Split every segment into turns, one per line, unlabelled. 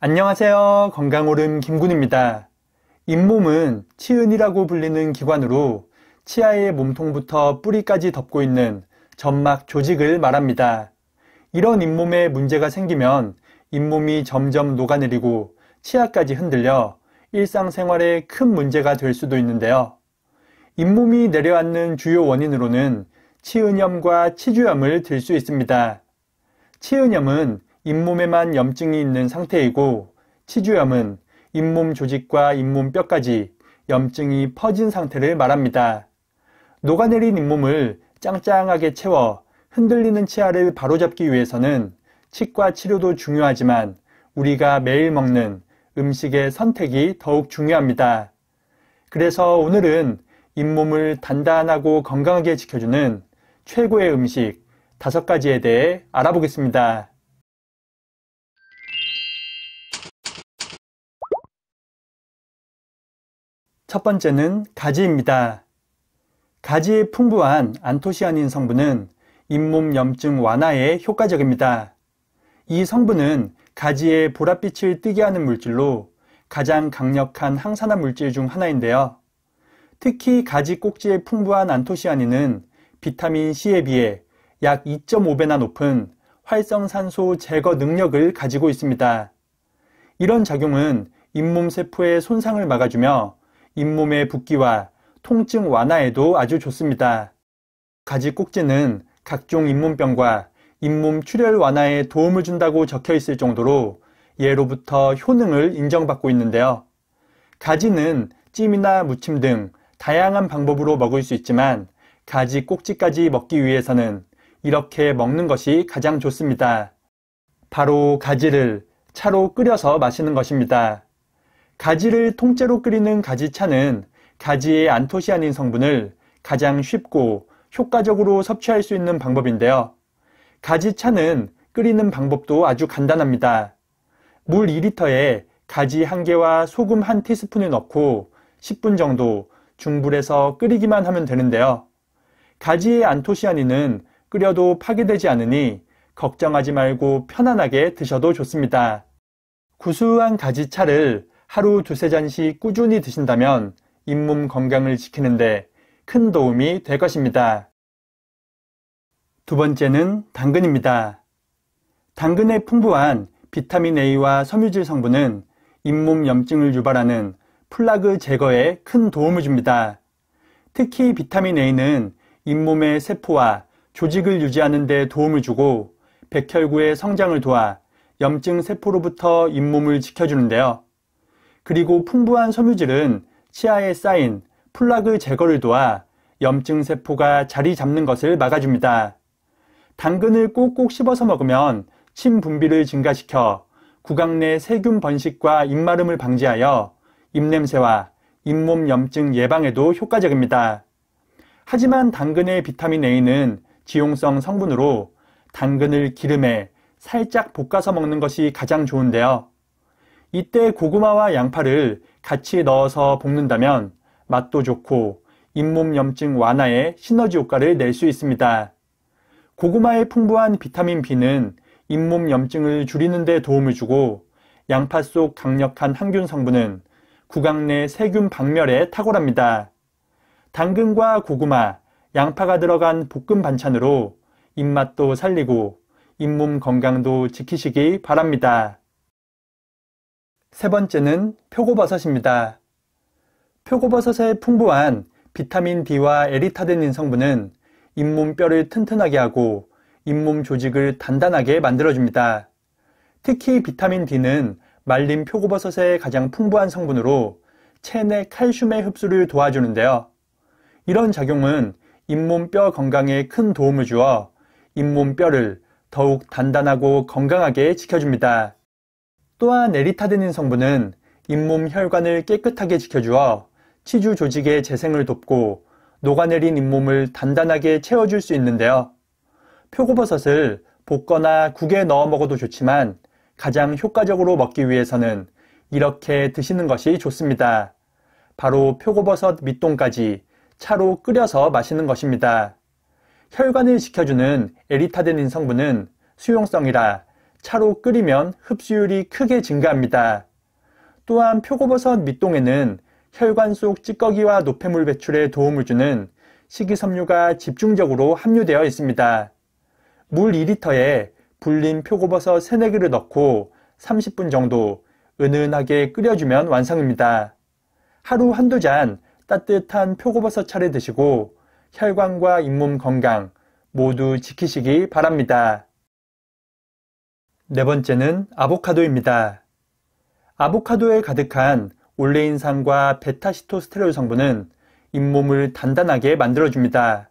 안녕하세요. 건강오름 김군입니다. 잇몸은 치은이라고 불리는 기관으로 치아의 몸통부터 뿌리까지 덮고 있는 점막 조직을 말합니다. 이런 잇몸에 문제가 생기면 잇몸이 점점 녹아내리고 치아까지 흔들려 일상생활에 큰 문제가 될 수도 있는데요. 잇몸이 내려앉는 주요 원인으로는 치은염과 치주염을 들 수 있습니다. 치은염은 잇몸에만 염증이 있는 상태이고 치주염은 잇몸 조직과 잇몸 뼈까지 염증이 퍼진 상태를 말합니다. 녹아내린 잇몸을 짱짱하게 채워 흔들리는 치아를 바로잡기 위해서는 치과 치료도 중요하지만 우리가 매일 먹는 음식의 선택이 더욱 중요합니다. 그래서 오늘은 잇몸을 단단하고 건강하게 지켜주는 최고의 음식 5가지에 대해 알아보겠습니다. 첫 번째는 가지입니다. 가지의 풍부한 안토시아닌 성분은 잇몸 염증 완화에 효과적입니다. 이 성분은 가지의 보랏빛을 뜨게 하는 물질로 가장 강력한 항산화 물질 중 하나인데요. 특히 가지 꼭지에 풍부한 안토시아닌은 비타민 C에 비해 약 2.5배나 높은 활성산소 제거 능력을 가지고 있습니다. 이런 작용은 잇몸 세포의 손상을 막아주며 잇몸의 붓기와 통증 완화에도 아주 좋습니다. 가지 꼭지는 각종 잇몸병과 잇몸 출혈 완화에 도움을 준다고 적혀 있을 정도로 예로부터 효능을 인정받고 있는데요. 가지는 찜이나 무침 등 다양한 방법으로 먹을 수 있지만 가지 꼭지까지 먹기 위해서는 이렇게 먹는 것이 가장 좋습니다. 바로 가지를 차로 끓여서 마시는 것입니다. 가지를 통째로 끓이는 가지차는 가지의 안토시아닌 성분을 가장 쉽고 효과적으로 섭취할 수 있는 방법인데요. 가지차는 끓이는 방법도 아주 간단합니다. 물 2리터에 가지 1개와 소금 1티스푼을 넣고 10분 정도 중불에서 끓이기만 하면 되는데요. 가지의 안토시아닌은 끓여도 파괴되지 않으니 걱정하지 말고 편안하게 드셔도 좋습니다. 구수한 가지차를 하루 두세 잔씩 꾸준히 드신다면 잇몸 건강을 지키는데 큰 도움이 될 것입니다. 두 번째는 당근입니다. 당근의 풍부한 비타민 A와 섬유질 성분은 잇몸 염증을 유발하는 플라그 제거에 큰 도움을 줍니다. 특히 비타민 A는 잇몸의 세포와 조직을 유지하는 데 도움을 주고 백혈구의 성장을 도와 염증 세포로부터 잇몸을 지켜주는데요. 그리고 풍부한 섬유질은 치아에 쌓인 플라그 제거를 도와 염증 세포가 자리 잡는 것을 막아줍니다. 당근을 꼭꼭 씹어서 먹으면 침 분비를 증가시켜 구강 내 세균 번식과 입마름을 방지하여 입냄새와 잇몸 염증 예방에도 효과적입니다. 하지만 당근의 비타민 A는 지용성 성분으로 당근을 기름에 살짝 볶아서 먹는 것이 가장 좋은데요. 이때 고구마와 양파를 같이 넣어서 볶는다면 맛도 좋고 잇몸 염증 완화에 시너지 효과를 낼 수 있습니다. 고구마의 풍부한 비타민 B는 잇몸 염증을 줄이는 데 도움을 주고 양파 속 강력한 항균 성분은 구강 내 세균 박멸에 탁월합니다. 당근과 고구마, 양파가 들어간 볶음 반찬으로 입맛도 살리고 잇몸 건강도 지키시기 바랍니다. 세 번째는 표고버섯입니다. 표고버섯의 풍부한 비타민 D와 에리타데닌 성분은 잇몸 뼈를 튼튼하게 하고 잇몸 조직을 단단하게 만들어줍니다. 특히 비타민 D는 말린 표고버섯의 가장 풍부한 성분으로 체내 칼슘의 흡수를 도와주는데요. 이런 작용은 잇몸 뼈 건강에 큰 도움을 주어 잇몸 뼈를 더욱 단단하고 건강하게 지켜줍니다. 또한 에리타데닌 성분은 잇몸 혈관을 깨끗하게 지켜주어 치주 조직의 재생을 돕고 녹아내린 잇몸을 단단하게 채워줄 수 있는데요. 표고버섯을 볶거나 국에 넣어 먹어도 좋지만 가장 효과적으로 먹기 위해서는 이렇게 드시는 것이 좋습니다. 바로 표고버섯 밑동까지 차로 끓여서 마시는 것입니다. 혈관을 지켜주는 에리타데닌 성분은 수용성이라 차로 끓이면 흡수율이 크게 증가합니다. 또한 표고버섯 밑동에는 혈관 속 찌꺼기와 노폐물 배출에 도움을 주는 식이섬유가 집중적으로 함유되어 있습니다. 물 2리터에 불린 표고버섯 3, 4개를 넣고 30분 정도 은은하게 끓여주면 완성입니다. 하루 한두 잔 따뜻한 표고버섯 차례 드시고 혈관과 잇몸 건강 모두 지키시기 바랍니다. 네 번째는 아보카도입니다. 아보카도에 가득한 올레인산과 베타시토스테롤 성분은 잇몸을 단단하게 만들어줍니다.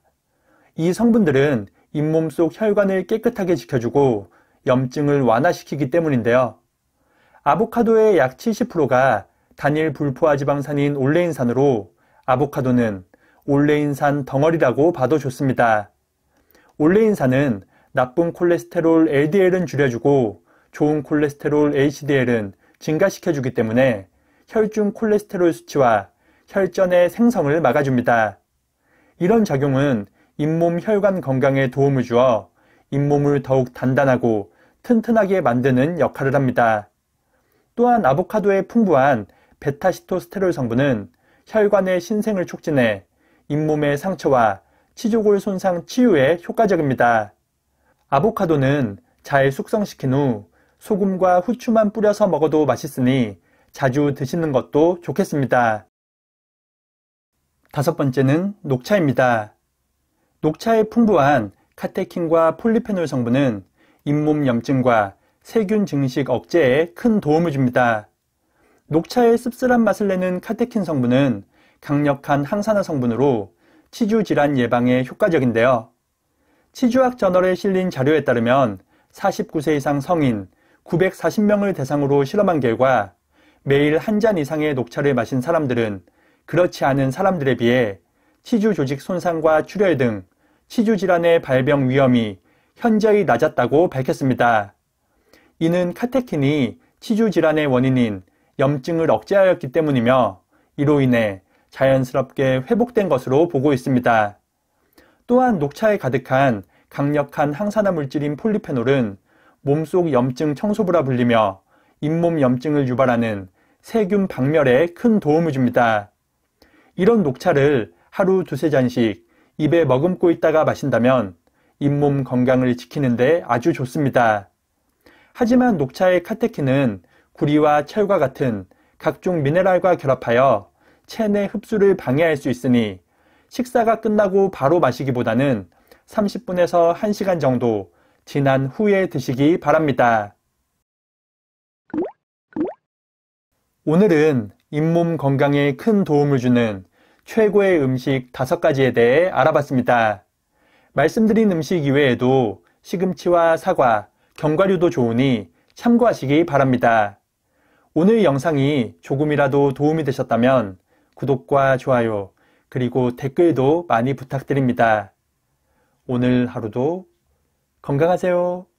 이 성분들은 잇몸 속 혈관을 깨끗하게 지켜주고 염증을 완화시키기 때문인데요. 아보카도의 약 70%가 단일 불포화지방산인 올레인산으로 아보카도는 올레인산 덩어리라고 봐도 좋습니다. 올레인산은 나쁜 콜레스테롤 LDL은 줄여주고 좋은 콜레스테롤 HDL은 증가시켜주기 때문에 혈중 콜레스테롤 수치와 혈전의 생성을 막아줍니다. 이런 작용은 잇몸 혈관 건강에 도움을 주어 잇몸을 더욱 단단하고 튼튼하게 만드는 역할을 합니다. 또한 아보카도의 풍부한 베타시토스테롤 성분은 혈관의 신생을 촉진해 잇몸의 상처와 치조골 손상 치유에 효과적입니다. 아보카도는 잘 숙성시킨 후 소금과 후추만 뿌려서 먹어도 맛있으니 자주 드시는 것도 좋겠습니다. 다섯 번째는 녹차입니다. 녹차의 풍부한 카테킨과 폴리페놀 성분은 잇몸 염증과 세균 증식 억제에 큰 도움을 줍니다. 녹차의 씁쓸한 맛을 내는 카테킨 성분은 강력한 항산화 성분으로 치주 질환 예방에 효과적인데요. 치주학 저널에 실린 자료에 따르면 49세 이상 성인 940명을 대상으로 실험한 결과 매일 한 잔 이상의 녹차를 마신 사람들은 그렇지 않은 사람들에 비해 치주 조직 손상과 출혈 등 치주 질환의 발병 위험이 현저히 낮았다고 밝혔습니다. 이는 카테킨이 치주 질환의 원인인 염증을 억제하였기 때문이며 이로 인해 자연스럽게 회복된 것으로 보고 있습니다. 또한 녹차에 가득한 강력한 항산화 물질인 폴리페놀은 몸속 염증 청소부라 불리며 잇몸 염증을 유발하는 세균 박멸에 큰 도움을 줍니다. 이런 녹차를 하루 두세 잔씩 입에 머금고 있다가 마신다면 잇몸 건강을 지키는데 아주 좋습니다. 하지만 녹차의 카테킨은 구리와 철과 같은 각종 미네랄과 결합하여 체내 흡수를 방해할 수 있으니 식사가 끝나고 바로 마시기보다는 30분에서 1시간 정도 지난 후에 드시기 바랍니다. 오늘은 잇몸 건강에 큰 도움을 주는 최고의 음식 5가지에 대해 알아봤습니다. 말씀드린 음식 이외에도 시금치와 사과, 견과류도 좋으니 참고하시기 바랍니다. 오늘 영상이 조금이라도 도움이 되셨다면 구독과 좋아요, 그리고 댓글도 많이 부탁드립니다. 오늘 하루도 건강하세요.